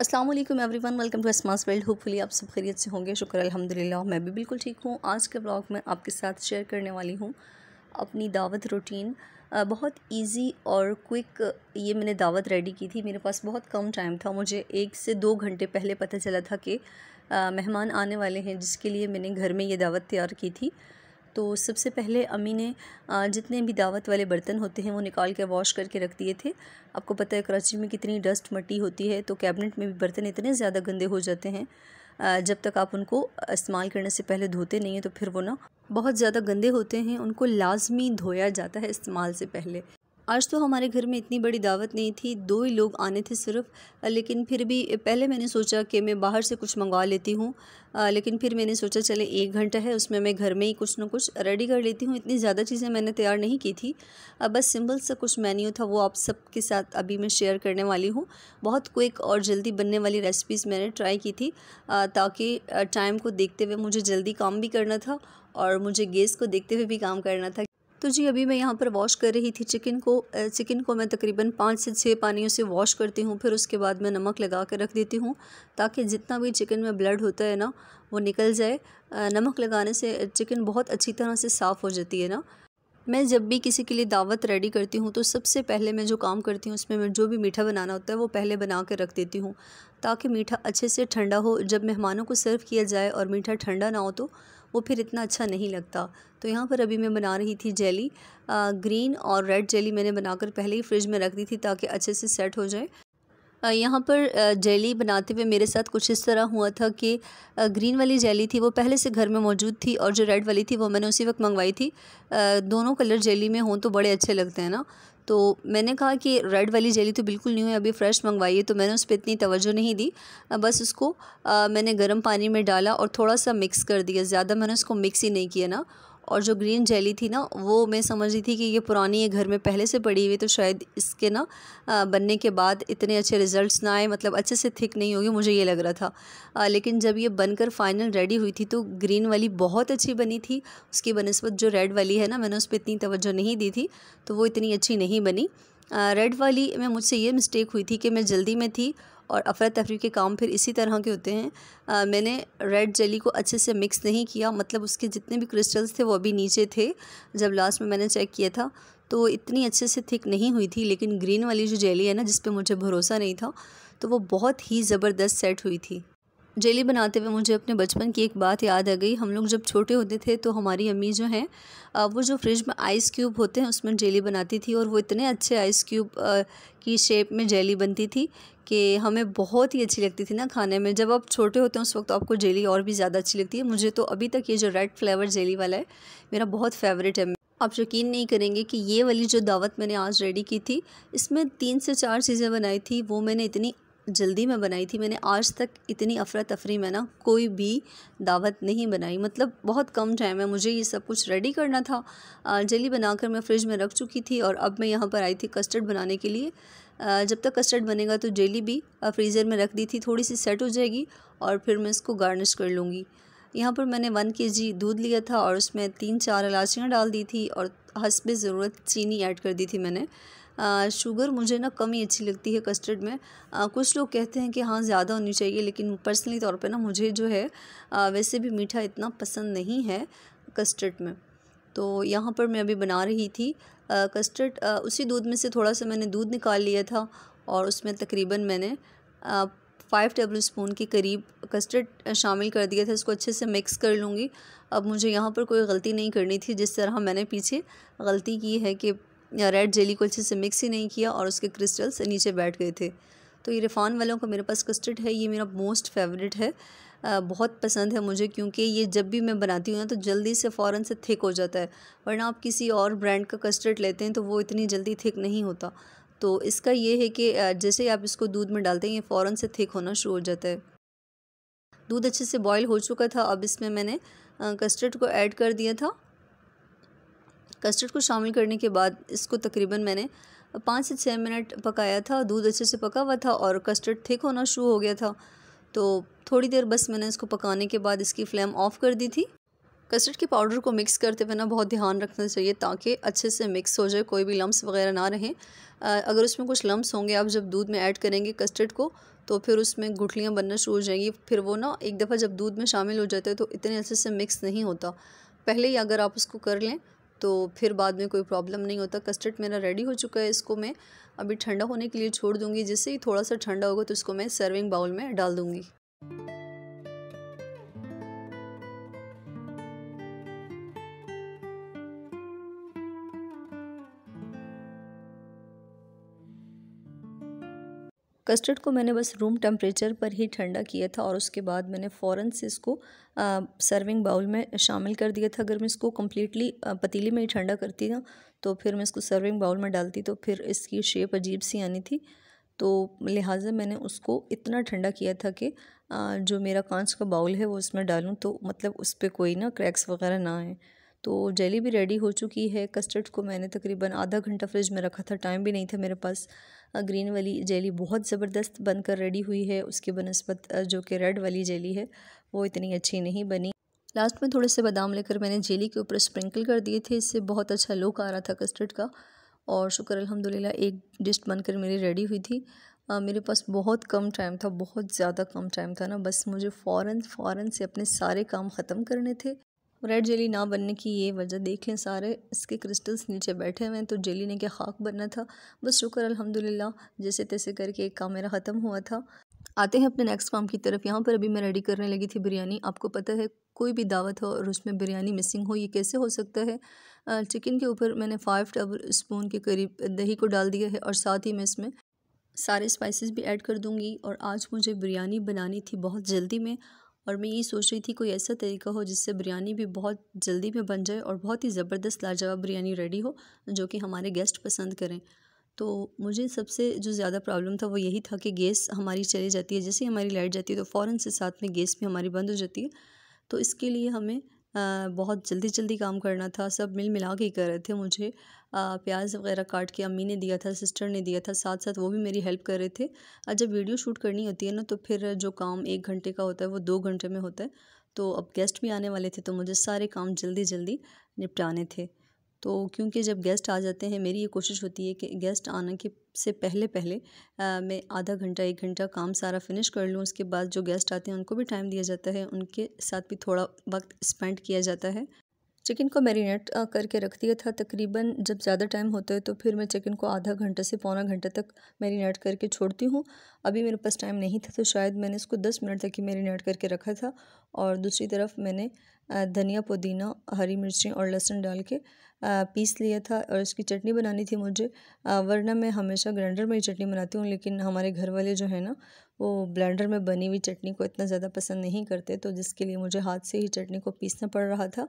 Aslam everyone welcome to असमास world hopefully आप सब खैरियत से होंगे शुक्र अल्हम्दुलिल्लाह मैं भी बिल्कुल ठीक हूँ आज के ब्लॉग में आपके साथ शेयर करने वाली हूँ अपनी दावत रूटीन बहुत इजी और क्विक ये मैंने दावत रेडी की थी मेरे पास बहुत कम टाइम था मुझे एक से दो घंटे पहले पता चला था कि मेहमान आने वाले हैं जिसके लिए मैंने घर में ये दावत तैयार की थी तो सबसे पहले अम्मी ने जितने भी दावत वाले बर्तन होते हैं वो निकाल के वॉश करके रख दिए थे आपको पता है कराची में कितनी डस्ट मट्टी होती है तो कैबिनेट में भी बर्तन इतने ज़्यादा गंदे हो जाते हैं जब तक आप उनको इस्तेमाल करने से पहले धोते नहीं हैं तो फिर वो ना बहुत ज़्यादा गंदे होते हैं उनको लाजमी धोया जाता है इस्तेमाल से पहले आज तो हमारे घर में इतनी बड़ी दावत नहीं थी दो ही लोग आने थे सिर्फ लेकिन फिर भी पहले मैंने सोचा कि मैं बाहर से कुछ मंगवा लेती हूँ लेकिन फिर मैंने सोचा चले एक घंटा है उसमें मैं घर में ही कुछ ना कुछ रेडी कर लेती हूँ इतनी ज़्यादा चीज़ें मैंने तैयार नहीं की थी बस सिंपल सा कुछ मेन्यू था वो आप सबके साथ अभी मैं शेयर करने वाली हूँ बहुत क्विक और जल्दी बनने वाली रेसिपीज़ मैंने ट्राई की थी ताकि टाइम को देखते हुए मुझे जल्दी काम भी करना था और मुझे गेस को देखते हुए भी काम करना था तो जी अभी मैं यहाँ पर वॉश कर रही थी चिकन को चिकन को मैं तकरीबन पाँच से छः पानियों से वॉश करती हूँ फिर उसके बाद मैं नमक लगा कर रख देती हूँ ताकि जितना भी चिकन में ब्लड होता है ना वो निकल जाए नमक लगाने से चिकन बहुत अच्छी तरह से साफ़ हो जाती है ना मैं जब भी किसी के लिए दावत रेडी करती हूँ तो सबसे पहले मैं जो काम करती हूँ उसमें मैं जो भी मीठा बनाना होता है वो पहले बना कर रख देती हूँ ताकि मीठा अच्छे से ठंडा हो जब मेहमानों को सर्व किया जाए और मीठा ठंडा ना हो तो वो फिर इतना अच्छा नहीं लगता तो यहाँ पर अभी मैं बना रही थी जेली आ, ग्रीन और रेड जेली मैंने बनाकर पहले ही फ्रिज में रख दी थी ताकि अच्छे से सेट हो जाए यहाँ पर जेली बनाते हुए मेरे साथ कुछ इस तरह हुआ था कि ग्रीन वाली जेली थी वो पहले से घर में मौजूद थी और जो रेड वाली थी वो मैंने उसी वक्त मंगवाई थी दोनों कलर जेली में हों तो बड़े अच्छे लगते हैं ना तो मैंने कहा कि रेड वाली जेली तो बिल्कुल नहीं है अभी फ्रेश मंगवाई है तो मैंने उस पर इतनी तवज्जो नहीं दी बस उसको आ, मैंने गर्म पानी में डाला और थोड़ा सा मिक्स कर दिया ज़्यादा मैंने उसको मिक्स ही नहीं किया ना और जो ग्रीन जेली थी ना वो मैं समझ रही थी कि ये पुरानी है घर में पहले से पड़ी हुई तो शायद इसके ना बनने के बाद इतने अच्छे रिजल्ट्स ना आए मतलब अच्छे से थिक नहीं होगी मुझे ये लग रहा था आ, लेकिन जब ये बनकर फाइनल रेडी हुई थी तो ग्रीन वाली बहुत अच्छी बनी थी उसकी बनस्बत जो रेड वाली है ना मैंने उस पर इतनी तवज्जो नहीं दी थी तो वो इतनी अच्छी नहीं बनी रेड वाली में मुझसे ये मिस्टेक हुई थी कि मैं जल्दी में थी और अफरा तफरी के काम फिर इसी तरह के होते हैं आ, मैंने रेड जेली को अच्छे से मिक्स नहीं किया मतलब उसके जितने भी क्रिस्टल्स थे वो अभी नीचे थे जब लास्ट में मैंने चेक किया था तो इतनी अच्छे से थिक नहीं हुई थी लेकिन ग्रीन वाली जो जेली है ना जिस पर मुझे भरोसा नहीं था तो वो बहुत ही ज़बरदस्त सेट हुई थी जेली बनाते हुए मुझे अपने बचपन की एक बात याद आ गई हम लोग जब छोटे होते थे तो हमारी अम्मी जो हैं वो जो फ्रिज में आइस क्यूब होते हैं उसमें जेली बनाती थी और वो इतने अच्छे आइस क्यूब की शेप में जेली बनती थी कि हमें बहुत ही अच्छी लगती थी ना खाने में जब आप छोटे होते हैं उस वक्त आपको जेली और भी ज़्यादा अच्छी लगती है मुझे तो अभी तक ये जो रेड फ्लेवर जेली वाला है मेरा बहुत फेवरेट है आप यकीन नहीं करेंगे कि ये वाली जो दावत मैंने आज रेडी की थी इसमें तीन से चार चीज़ें बनाई थी वो मैंने इतनी जल्दी में बनाई थी मैंने आज तक इतनी अफरा तफरी में ना कोई भी दावत नहीं बनाई मतलब बहुत कम टाइम है मुझे ये सब कुछ रेडी करना था जली बनाकर मैं फ्रिज में रख चुकी थी और अब मैं यहाँ पर आई थी कस्टर्ड बनाने के लिए जब तक कस्टर्ड बनेगा तो जेली भी फ्रीज़र में रख दी थी थोड़ी सी सेट हो जाएगी और फिर मैं इसको गार्निश कर लूँगी यहाँ पर मैंने वन के जी दूध लिया था और उसमें तीन चार इलाचियाँ डाल दी थी और हंस ज़रूरत चीनी ऐड कर दी थी मैंने शुगर मुझे ना कम ही अच्छी लगती है कस्टर्ड में आ, कुछ लोग कहते हैं कि हाँ ज़्यादा होनी चाहिए लेकिन पर्सनली तौर पे ना मुझे जो है आ, वैसे भी मीठा इतना पसंद नहीं है कस्टर्ड में तो यहाँ पर मैं अभी बना रही थी आ, कस्टर्ड आ, उसी दूध में से थोड़ा सा मैंने दूध निकाल लिया था और उसमें तकरीबन मैंने फ़ाइव टेबल स्पून के करीब कस्टर्ड शामिल कर दिया था इसको अच्छे से मिक्स कर लूँगी अब मुझे यहाँ पर कोई गलती नहीं करनी थी जिस तरह मैंने पीछे गलती की है कि रेड जेली को अच्छे से मिक्स ही नहीं किया और उसके क्रिस्टल्स नीचे बैठ गए थे तो ये रिफान वालों का मेरे पास कस्टर्ड है ये मेरा मोस्ट फेवरेट है आ, बहुत पसंद है मुझे क्योंकि ये जब भी मैं बनाती हूँ ना तो जल्दी से फ़ौर से थिक हो जाता है वरना आप किसी और ब्रांड का कस्टर्ड लेते हैं तो वो इतनी जल्दी थिक नहीं होता तो इसका ये है कि जैसे आप इसको दूध में डालते हैं ये फ़ौर से थिक होना शुरू हो जाता है दूध अच्छे से बॉयल हो चुका था अब इसमें मैंने कस्टर्ड को ऐड कर दिया था कस्टर्ड को शामिल करने के बाद इसको तकरीबन मैंने पाँच से छः मिनट पकाया था दूध अच्छे से पका हुआ था और कस्टर्ड थिक होना शुरू हो गया था तो थोड़ी देर बस मैंने इसको पकाने के बाद इसकी फ्लेम ऑफ़ कर दी थी कस्टर्ड के पाउडर को मिक्स करते हुए ना बहुत ध्यान रखना चाहिए ताकि अच्छे से मिक्स हो जाए कोई भी लम्स वगैरह ना रहें अगर उसमें कुछ लम्स होंगे आप जब दूध में ऐड करेंगे कस्टर्ड को तो फिर उसमें गुठलियाँ बनना शुरू हो जाएंगी फिर वो ना एक दफ़ा जब दूध में शामिल हो जाता है तो इतने अच्छे से मिक्स नहीं होता पहले ही अगर आप उसको कर लें तो फिर बाद में कोई प्रॉब्लम नहीं होता कस्टर्ड मेरा रेडी हो चुका है इसको मैं अभी ठंडा होने के लिए छोड़ दूँगी जिससे ही थोड़ा सा ठंडा होगा तो इसको मैं सर्विंग बाउल में डाल दूँगी कस्टर्ड को मैंने बस रूम टेम्परेचर पर ही ठंडा किया था और उसके बाद मैंने फ़ौरन से इसको सर्विंग बाउल में शामिल कर दिया था अगर मैं इसको कम्प्लीटली पतीली में ही ठंडा करती ना तो फिर मैं इसको सर्विंग बाउल में डालती तो फिर इसकी शेप अजीब सी आनी थी तो लिहाजा मैंने उसको इतना ठंडा किया था कि जो मेरा कांच का बाउल है वो उसमें डालूँ तो मतलब उस पर कोई ना क्रैक्स वगैरह ना आए तो जेली भी रेडी हो चुकी है कस्टर्ड को मैंने तकरीबन आधा घंटा फ्रिज में रखा था टाइम भी नहीं था मेरे पास ग्रीन वाली जेली बहुत ज़बरदस्त बनकर रेडी हुई है उसके बनस्पत जो कि रेड वाली जेली है वो इतनी अच्छी नहीं बनी लास्ट में थोड़े से बादाम लेकर मैंने जेली के ऊपर स्प्रिंकल कर दिए थे इससे बहुत अच्छा लुक आ रहा था कस्टर्ड का और शुक्र अलहमदिल्ला एक डिश बनकर मेरी रेडी हुई थी आ, मेरे पास बहुत कम टाइम था बहुत ज़्यादा कम टाइम था ना बस मुझे फ़ौर फ़ौर से अपने सारे काम ख़त्म करने थे रेड जेली ना बनने की ये वजह देख लें सारे इसके क्रिस्टल्स नीचे बैठे हुए हैं तो जेली ने क्या खाक बनना था बस शुक्र अल्हम्दुलिल्लाह जैसे तैसे करके एक काम मेरा ख़त्म हुआ था आते हैं अपने नेक्स्ट काम की तरफ यहाँ पर अभी मैं रेडी करने लगी थी बिरयानी आपको पता है कोई भी दावत हो और उसमें बिरयानी मिसिंग हो ये कैसे हो सकता है चिकन के ऊपर मैंने फाइव टेबल स्पून के करीब दही को डाल दिया है और साथ ही मैं इसमें सारे स्पाइसेस भी ऐड कर दूंगी और आज मुझे बिरयानी बनानी थी बहुत जल्दी में और मैं यही सोच रही थी कोई ऐसा तरीका हो जिससे बिरयानी भी बहुत जल्दी में बन जाए और बहुत ही ज़बरदस्त लाजवाब बिरयानी रेडी हो जो कि हमारे गेस्ट पसंद करें तो मुझे सबसे जो ज़्यादा प्रॉब्लम था वो यही था कि गैस हमारी चली जाती है जैसे ही हमारी लाइट जाती है तो फ़ौरन से साथ में गैस भी हमारी बंद हो जाती है तो इसके लिए हमें बहुत जल्दी जल्दी काम करना था सब मिल मिला के कर रहे थे मुझे प्याज वगैरह काट के अम्मी ने दिया था सिस्टर ने दिया था साथ साथ वो भी मेरी हेल्प कर रहे थे जब वीडियो शूट करनी होती है ना तो फिर जो काम एक घंटे का होता है वो दो घंटे में होता है तो अब गेस्ट भी आने वाले थे तो मुझे सारे काम जल्दी जल्दी निपटाने थे तो क्योंकि जब गेस्ट आ जाते हैं मेरी ये कोशिश होती है कि गेस्ट आने के से पहले पहले आ, मैं आधा घंटा एक घंटा काम सारा फिनिश कर लूँ उसके बाद जो गेस्ट आते हैं उनको भी टाइम दिया जाता है उनके साथ भी थोड़ा वक्त स्पेंड किया जाता है चिकन को मैरिनेट करके रख दिया था तकरीबन जब ज़्यादा टाइम होता है तो फिर मैं चिकन को आधा घंटे से पौना घंटे तक मैरिनेट करके छोड़ती हूँ अभी मेरे पास टाइम नहीं था तो शायद मैंने इसको दस मिनट तक ही मैरिनेट करके रखा था और दूसरी तरफ मैंने धनिया पुदीना हरी मिर्ची और लहसुन डाल के पीस लिया था और इसकी चटनी बनानी थी मुझे वरना मैं हमेशा ग्राइंडर में ही चटनी बनाती हूँ लेकिन हमारे घर वाले जो है ना वो ब्लेंडर में बनी हुई चटनी को इतना ज़्यादा पसंद नहीं करते तो जिसके लिए मुझे हाथ से ही चटनी को पीसना पड़ रहा था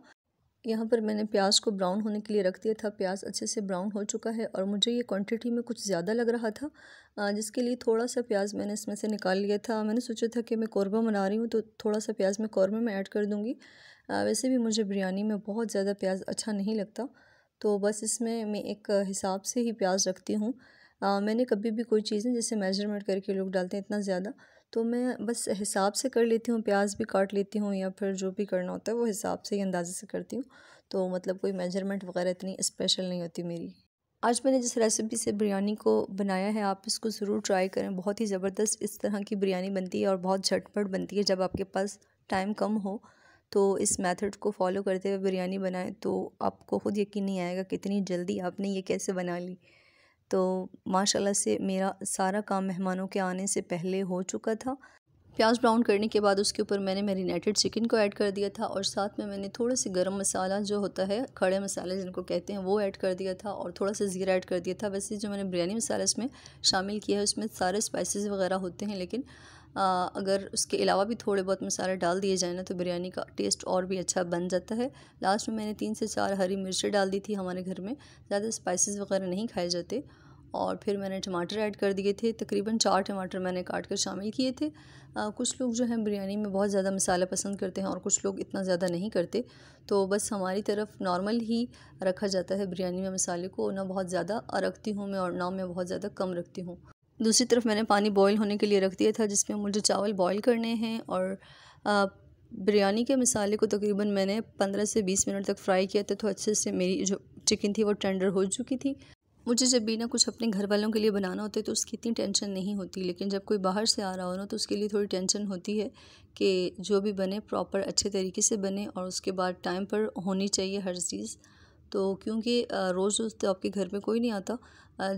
यहाँ पर मैंने प्याज को ब्राउन होने के लिए रख दिया था प्याज अच्छे से ब्राउन हो चुका है और मुझे ये क्वांटिटी में कुछ ज़्यादा लग रहा था जिसके लिए थोड़ा सा प्याज मैंने इसमें से निकाल लिया था मैंने सोचा था कि मैं कौरबा बना रही हूँ तो थोड़ा सा प्याज मैं कौरबे में ऐड कर दूँगी वैसे भी मुझे बिरयानी में बहुत ज़्यादा प्याज अच्छा नहीं लगता तो बस इसमें मैं एक हिसाब से ही प्याज रखती हूँ मैंने कभी भी कोई चीज़ें जैसे मेजरमेंट करके लोग डालते हैं इतना ज़्यादा तो मैं बस हिसाब से कर लेती हूँ प्याज भी काट लेती हूँ या फिर जो भी करना होता है वो हिसाब से ही अंदाजे से करती हूँ तो मतलब कोई मेजरमेंट वगैरह इतनी स्पेशल नहीं होती मेरी आज मैंने जिस रेसिपी से बिरयानी को बनाया है आप इसको ज़रूर ट्राई करें बहुत ही ज़बरदस्त इस तरह की बिरयानी बनती है और बहुत झटपट बनती है जब आपके पास टाइम कम हो तो इस मेथड को फॉलो करते हुए बिरयानी बनाएं तो आपको खुद यकीन नहीं आएगा कितनी जल्दी आपने ये कैसे बना ली तो माशाल्लाह से मेरा सारा काम मेहमानों के आने से पहले हो चुका था प्याज ब्राउन करने के बाद उसके ऊपर मैंने मैरिनेटेड चिकन को ऐड कर दिया था और साथ में मैंने थोड़ा सा गरम मसाला जो होता है खड़े मसाले जिनको कहते हैं वो ऐड कर दिया था और थोड़ा सा ज़ीरा ऐड कर दिया था वैसे जो मैंने बिरयानी मसाला इसमें शामिल किया है उसमें सारे स्पाइसेस वगैरह होते हैं लेकिन अगर उसके अलावा भी थोड़े बहुत मसाले डाल दिए जाए ना तो बिरयानी का टेस्ट और भी अच्छा बन जाता है लास्ट में मैंने तीन से चार हरी मिर्चें डाल दी थी हमारे घर में ज़्यादा स्पाइसेस वगैरह नहीं खाए जाते और फिर मैंने टमाटर ऐड कर दिए थे तकरीबन चार टमाटर मैंने काट कर शामिल किए थे आ, कुछ लोग जो हैं बिरयानी में बहुत ज़्यादा मसाला पसंद करते हैं और कुछ लोग इतना ज़्यादा नहीं करते तो बस हमारी तरफ नॉर्मल ही रखा जाता है बिरयानी में मसाले को ना बहुत ज़्यादा रखती हूँ मैं और ना मैं बहुत ज़्यादा कम रखती हूँ दूसरी तरफ मैंने पानी बॉईल होने के लिए रख दिया था जिसमें मुझे चावल बॉईल करने हैं और बिरयानी के मसाले को तकरीबन मैंने पंद्रह से बीस मिनट तक फ्राई किया था तो अच्छे से मेरी जो चिकन थी वो टेंडर हो चुकी थी मुझे जब भी ना कुछ अपने घर वालों के लिए बनाना होता है तो उसकी इतनी टेंशन नहीं होती लेकिन जब कोई बाहर से आ रहा हो ना तो उसके लिए थोड़ी टेंशन होती है कि जो भी बने प्रॉपर अच्छे तरीके से बने और उसके बाद टाइम पर होनी चाहिए हर चीज़ तो क्योंकि रोज़ रोज़ तो आपके घर में कोई नहीं आता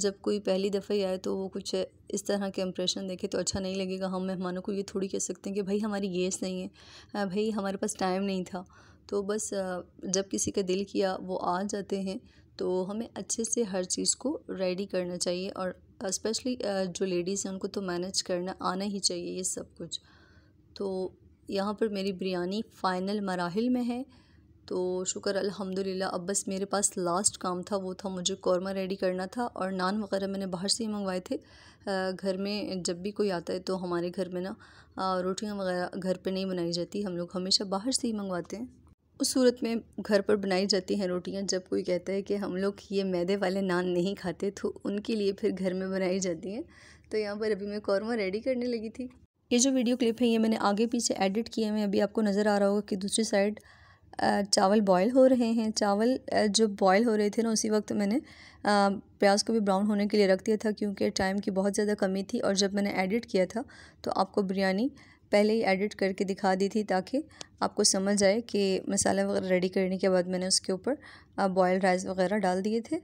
जब कोई पहली दफ़ा ही आए तो वो कुछ इस तरह के इम्प्रेशन देखे तो अच्छा नहीं लगेगा हम मेहमानों को ये थोड़ी कह सकते हैं कि भाई हमारी गैस नहीं है भाई हमारे पास टाइम नहीं था तो बस जब किसी का दिल किया वो आ जाते हैं तो हमें अच्छे से हर चीज़ को रेडी करना चाहिए और स्पेशली जो लेडीज़ हैं उनको तो मैनेज करना आना ही चाहिए ये सब कुछ तो यहाँ पर मेरी बिरयानी फ़ाइनल मराहल में है तो शुक्र अल्हम्दुलिल्लाह अब बस मेरे पास लास्ट काम था वो था मुझे कौरमा रेडी करना था और नान वगैरह मैंने बाहर से ही मंगवाए थे घर में जब भी कोई आता है तो हमारे घर में ना रोटियां वगैरह घर पे नहीं बनाई जाती हम लोग हमेशा बाहर से ही मंगवाते हैं उस सूरत में घर पर बनाई जाती हैं रोटियां जब कोई कहता है कि हम लोग ये मैदे वाले नान नहीं खाते तो उनके लिए फिर घर में बनाई जाती हैं तो यहाँ पर अभी मैं कौरमा रेडी करने लगी थी ये जो वीडियो क्लिप है ये मैंने आगे पीछे एडिट किए हैं अभी आपको नज़र आ रहा होगा कि दूसरी साइड चावल बॉयल हो रहे हैं चावल जो बॉयल हो रहे थे ना उसी वक्त मैंने प्याज को भी ब्राउन होने के लिए रख दिया था क्योंकि टाइम की बहुत ज़्यादा कमी थी और जब मैंने एडिट किया था तो आपको बिरयानी पहले ही एडिट करके दिखा दी थी ताकि आपको समझ आए कि मसाला वगैरह रेडी करने के बाद मैंने उसके ऊपर बॉयल राइस वगैरह डाल दिए थे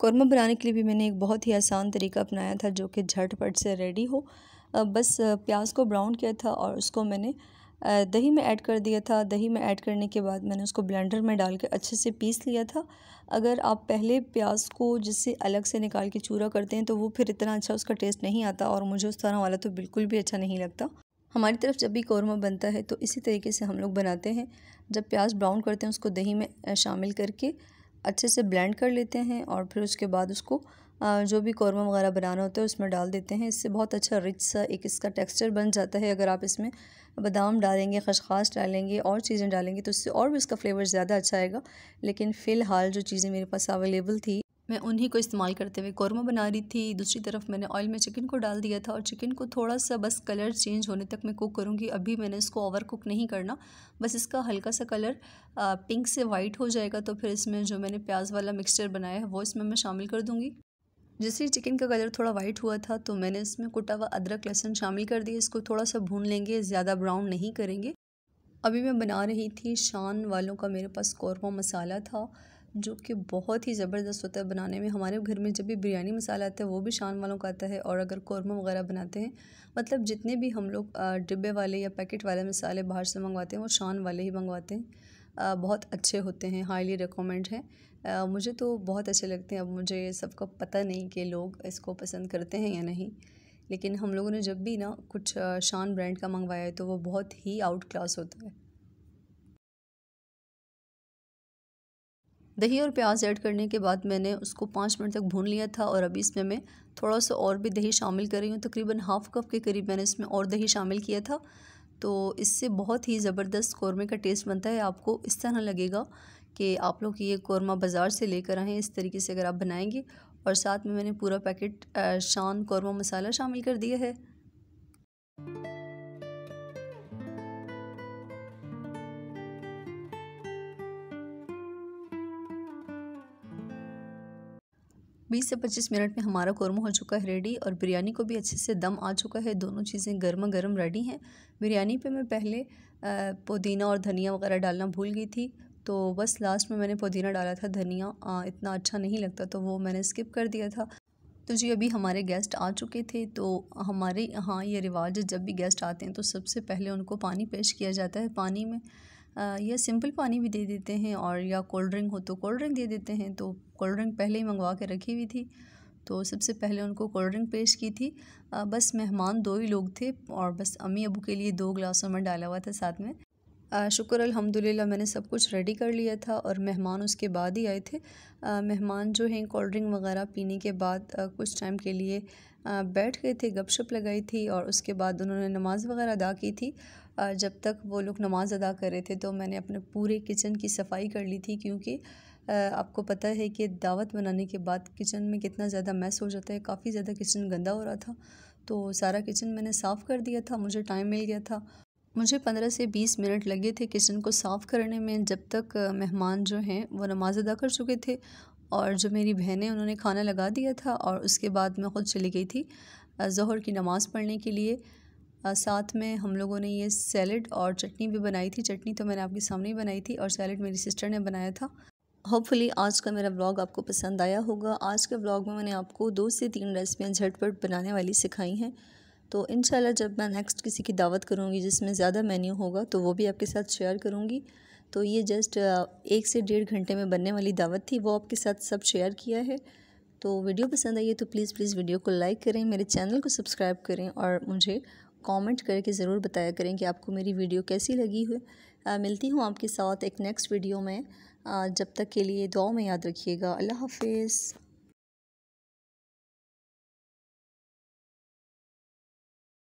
कौरमा बनाने के लिए भी मैंने एक बहुत ही आसान तरीका अपनाया था जो कि झटपट से रेडी हो बस प्याज को ब्राउन किया था और उसको मैंने दही में ऐड कर दिया था दही में ऐड करने के बाद मैंने उसको ब्लेंडर में डाल के अच्छे से पीस लिया था अगर आप पहले प्याज को जिससे अलग से निकाल के चूरा करते हैं तो वो फिर इतना अच्छा उसका टेस्ट नहीं आता और मुझे उस तरह वाला तो बिल्कुल भी अच्छा नहीं लगता हमारी तरफ जब भी कौरमा बनता है तो इसी तरीके से हम लोग बनाते हैं जब प्याज ब्राउन करते हैं उसको दही में शामिल करके अच्छे से ब्लेंड कर लेते हैं और फिर उसके बाद उसको जो भी कौरमा वगैरह बनाना होता है उसमें डाल देते हैं इससे बहुत अच्छा रिच सा एक इसका टेक्सचर बन जाता है अगर आप इसमें बादाम डालेंगे खशखास डालेंगे और चीज़ें डालेंगे तो उससे और भी इसका फ्लेवर ज़्यादा अच्छा आएगा लेकिन फ़िलहाल जो चीज़ें मेरे पास अवेलेबल थी मैं उन्हीं को इस्तेमाल करते हुए कौरमा बना रही थी दूसरी तरफ मैंने ऑयल में चिकन को डाल दिया था और चिकन को थोड़ा सा बस कलर चेंज होने तक मैं कुक करूँगी अभी मैंने इसको ओवर कुक नहीं करना बस इसका हल्का सा कलर पिंक से वाइट हो जाएगा तो फिर इसमें जो मैंने प्याज वाला मिक्सचर बनाया है वो इसमें मैं शामिल कर दूँगी जैसे ही चिकन का कलर थोड़ा वाइट हुआ था तो मैंने इसमें कुटा हुआ अदरक लहसुन शामिल कर दिया इसको थोड़ा सा भून लेंगे ज़्यादा ब्राउन नहीं करेंगे अभी मैं बना रही थी शान वालों का मेरे पास कौरमा मसाला था जो कि बहुत ही ज़बरदस्त होता है बनाने में हमारे घर में जब भी बिरयानी मसाला आता है वो भी शान वालों का आता है और अगर कौरमा वगैरह बनाते हैं मतलब जितने भी हम लोग डिब्बे वाले या पैकेट वाले मसाले बाहर से मंगवाते हैं वो शान वाले ही मंगवाते हैं बहुत अच्छे होते हैं हाईली रिकमेंड हैं मुझे तो बहुत अच्छे लगते हैं अब मुझे सबको पता नहीं कि लोग इसको पसंद करते हैं या नहीं लेकिन हम लोगों ने जब भी ना कुछ शान ब्रांड का मंगवाया है तो वो बहुत ही आउट क्लास होता है दही और प्याज ऐड करने के बाद मैंने उसको पाँच मिनट तक भून लिया था और अभी इसमें मैं थोड़ा सा और भी दही शामिल कर रही हूँ तकरीबन हाफ़ कप के करीब मैंने इसमें और दही शामिल किया था तो इससे बहुत ही ज़बरदस्त कौरमे का टेस्ट बनता है आपको इस तरह लगेगा कि आप लोग ये कौरमा बाज़ार से लेकर आएँ इस तरीके से अगर आप बनाएंगे और साथ में मैंने पूरा पैकेट शान कौरमा मसाला शामिल कर दिया है बीस से पच्चीस मिनट में हमारा कौरमा हो चुका है रेडी और बिरयानी को भी अच्छे से दम आ चुका है दोनों चीज़ें गर्मा गर्म रेडी हैं बिरयानी पे मैं पहले पुदीना और धनिया वगैरह डालना भूल गई थी तो बस लास्ट में मैंने पुदीना डाला था धनिया आ, इतना अच्छा नहीं लगता तो वो मैंने स्किप कर दिया था तो जी अभी हमारे गेस्ट आ चुके थे तो हमारे यहाँ ये रिवाज है जब भी गेस्ट आते हैं तो सबसे पहले उनको पानी पेश किया जाता है पानी में या सिंपल पानी भी दे देते हैं और या कोल्ड ड्रिंक हो तो कोल्ड ड्रिंक दे देते हैं तो कोल्ड ड्रिंक पहले ही मंगवा के रखी हुई थी तो सबसे पहले उनको कोल्ड ड्रिंक पेश की थी बस मेहमान दो ही लोग थे और बस अम्मी अबू के लिए दो गिलासों में डाला हुआ था साथ में शुक्र अल्हम्दुलिल्लाह मैंने सब कुछ रेडी कर लिया था और मेहमान उसके बाद ही आए थे मेहमान जो हैं कोल्ड ड्रिंक वगैरह पीने के बाद आ, कुछ टाइम के लिए बैठ गए थे गपशप लगाई थी और उसके बाद उन्होंने नमाज़ वगैरह अदा की थी आ, जब तक वो लोग नमाज़ अदा कर रहे थे तो मैंने अपने पूरे किचन की सफाई कर ली थी क्योंकि आपको पता है कि दावत बनाने के बाद किचन में कितना ज़्यादा मैस हो जाता है काफ़ी ज़्यादा किचन गंदा हो रहा था तो सारा किचन मैंने साफ़ कर दिया था मुझे टाइम मिल गया था मुझे पंद्रह से बीस मिनट लगे थे किचन को साफ़ करने में जब तक मेहमान जो हैं वो नमाज़ अदा कर चुके थे और जो मेरी बहनें उन्होंने खाना लगा दिया था और उसके बाद मैं ख़ुद चली गई थी जहर की नमाज़ पढ़ने के लिए साथ में हम लोगों ने ये सैलड और चटनी भी बनाई थी चटनी तो मैंने आपके सामने ही बनाई थी और सैलड मेरी सिस्टर ने बनाया था होपफुली आज का मेरा ब्लॉग आपको पसंद आया होगा आज के ब्लॉग में मैंने आपको दो से तीन रेसिपियाँ झटपट बनाने वाली सिखाई हैं तो इन जब मैं नेक्स्ट किसी की दावत करूँगी जिसमें ज़्यादा मेन्यू होगा तो वो भी आपके साथ शेयर करूँगी तो ये जस्ट एक से डेढ़ घंटे में बनने वाली दावत थी वो आपके साथ सब शेयर किया है तो वीडियो पसंद आई है तो प्लीज़ प्लीज़ वीडियो को लाइक करें मेरे चैनल को सब्सक्राइब करें और मुझे कमेंट करके ज़रूर बताया करें कि आपको मेरी वीडियो कैसी लगी हुई मिलती हूँ आपके साथ एक नेक्स्ट वीडियो में आ, जब तक के लिए दुआ में याद रखिएगा अल्लाह हाफिज़